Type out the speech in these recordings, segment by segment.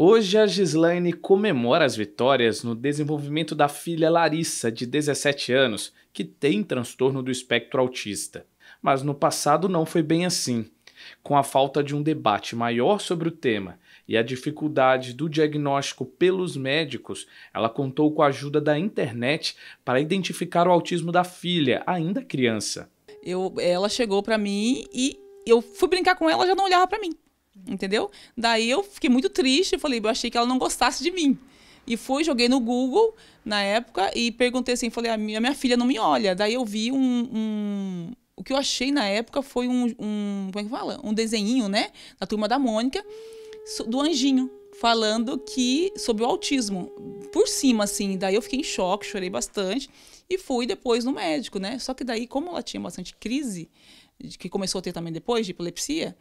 Hoje a Gislaine comemora as vitórias no desenvolvimento da filha Larissa, de 17 anos, que tem transtorno do espectro autista. Mas no passado não foi bem assim. Com a falta de um debate maior sobre o tema e a dificuldade do diagnóstico pelos médicos, ela contou com a ajuda da internet para identificar o autismo da filha, ainda criança. Eu, ela chegou para mim e eu fui brincar com ela, já não olhava para mim. Entendeu? Daí eu fiquei muito triste, eu falei, eu achei que ela não gostasse de mim. E fui, joguei no Google na época e perguntei assim, falei, a minha, a minha filha não me olha. Daí eu vi um, um o que eu achei na época foi um, um, como é que fala? Um desenhinho, né? Da turma da Mônica, do anjinho, falando que sobre o autismo. Por cima, assim. Daí eu fiquei em choque, chorei bastante. E fui depois no médico, né? Só que daí, como ela tinha bastante crise, que começou a ter também depois de epilepsia,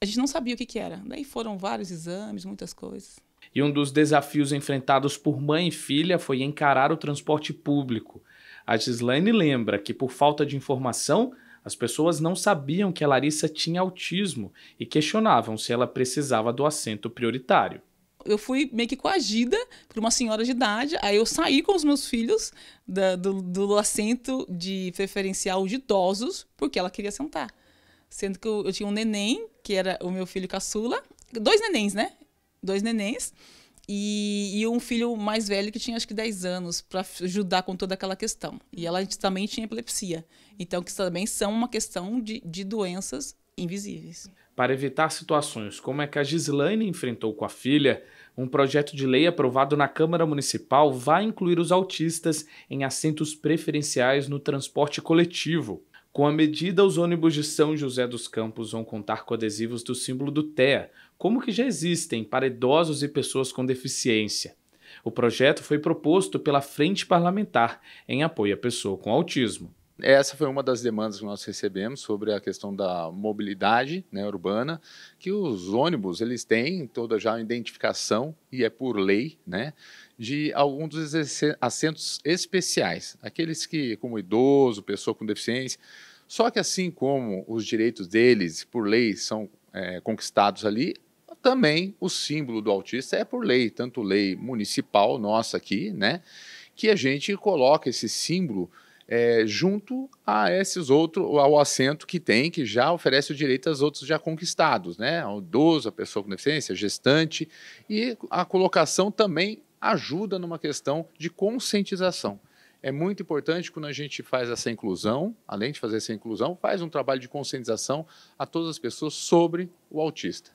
a gente não sabia o que, que era. Daí né? foram vários exames, muitas coisas. E um dos desafios enfrentados por mãe e filha foi encarar o transporte público. A Gislaine lembra que, por falta de informação, as pessoas não sabiam que a Larissa tinha autismo e questionavam se ela precisava do assento prioritário. Eu fui meio que coagida por uma senhora de idade, aí eu saí com os meus filhos da, do, do assento de preferencial de idosos, porque ela queria sentar. Sendo que eu, eu, tinha um neném, que era o meu filho caçula. Dois nenéns, né? Dois nenéns. E, e um filho mais velho que tinha acho que 10 anos, para ajudar com toda aquela questão. E ela também tinha epilepsia. Então, que também são uma questão de, de doenças invisíveis. Para evitar situações como é que a Gislaine enfrentou com a filha, um projeto de lei aprovado na Câmara Municipal vai incluir os autistas em assentos preferenciais no transporte coletivo. Com a medida, os ônibus de São José dos Campos vão contar com adesivos do símbolo do TEA, como que já existem para idosos e pessoas com deficiência. O projeto foi proposto pela Frente Parlamentar em apoio à pessoa com autismo essa foi uma das demandas que nós recebemos sobre a questão da mobilidade né, urbana, que os ônibus eles têm toda já a identificação e é por lei, né, de alguns dos assentos especiais, aqueles que como idoso, pessoa com deficiência, só que assim como os direitos deles por lei são é, conquistados ali, também o símbolo do autista é por lei, tanto lei municipal nossa aqui, né, que a gente coloca esse símbolo é, junto a esses outros, ao assento que tem, que já oferece o direito aos outros já conquistados, né? Ao idoso, a pessoa com deficiência, gestante. E a colocação também ajuda numa questão de conscientização. É muito importante quando a gente faz essa inclusão, além de fazer essa inclusão, faz um trabalho de conscientização a todas as pessoas sobre o autista.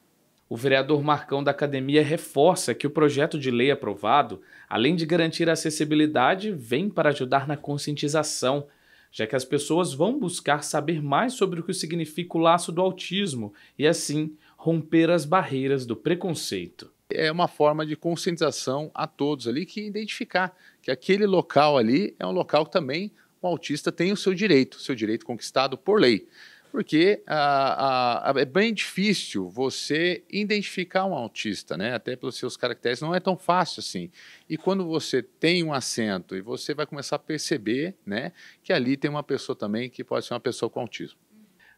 O vereador Marcão da Academia reforça que o projeto de lei aprovado, além de garantir a acessibilidade, vem para ajudar na conscientização, já que as pessoas vão buscar saber mais sobre o que significa o laço do autismo e, assim, romper as barreiras do preconceito. É uma forma de conscientização a todos ali que identificar que aquele local ali é um local também o autista tem o seu direito, seu direito conquistado por lei porque é bem difícil você identificar um autista, né? Até pelos seus caracteres, não é tão fácil assim. E quando você tem um acento e você vai começar a perceber, né, que ali tem uma pessoa também que pode ser uma pessoa com autismo.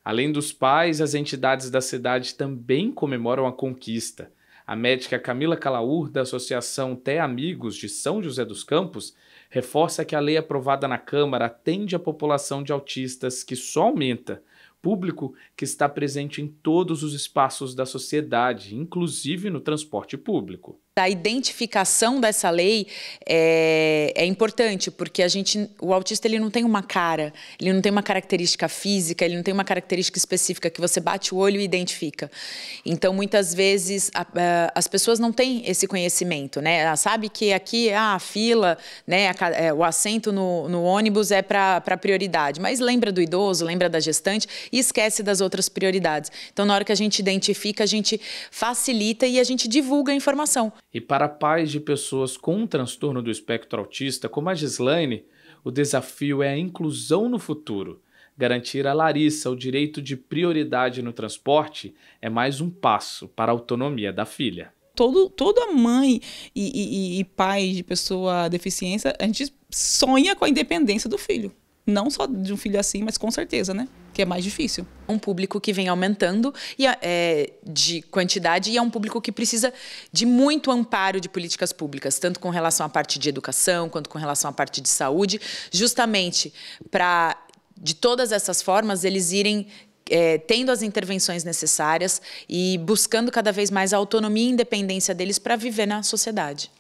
Além dos pais, as entidades da cidade também comemoram a conquista. A médica Camila Calaur, da Associação Té Amigos de São José dos Campos, reforça que a lei aprovada na Câmara atende a população de autistas que só aumenta público que está presente em todos os espaços da sociedade, inclusive no transporte público da identificação dessa lei é, é, importante, porque a gente, o autista ele não tem uma cara, ele não tem uma característica física, ele não tem uma característica específica que você bate o olho e identifica. Então, muitas vezes a, a, é, as pessoas não têm esse conhecimento, né? Ela ah, sabe que aqui ah, a fila, né, a, é, o assento no, no ônibus é para prioridade, mas lembra do idoso, lembra da gestante e esquece das outras prioridades. Então, na hora que a gente identifica, a gente facilita e a gente divulga a informação. E para pais de pessoas com um transtorno do espectro autista, como a Gislaine, o desafio é a inclusão no futuro. Garantir a Larissa o direito de prioridade no transporte é mais um passo para a autonomia da filha. Todo, toda mãe e, e, e pai de pessoa deficiência, a gente sonha com a independência do filho. Não só de um filho assim, mas com certeza, né? Que é mais difícil. Um público que vem aumentando e é, de quantidade e é um público que precisa de muito amparo de políticas públicas, tanto com relação à parte de educação, quanto com relação à parte de saúde, justamente para, de todas essas formas, eles irem é, tendo as intervenções necessárias e buscando cada vez mais a autonomia e independência deles para viver na sociedade.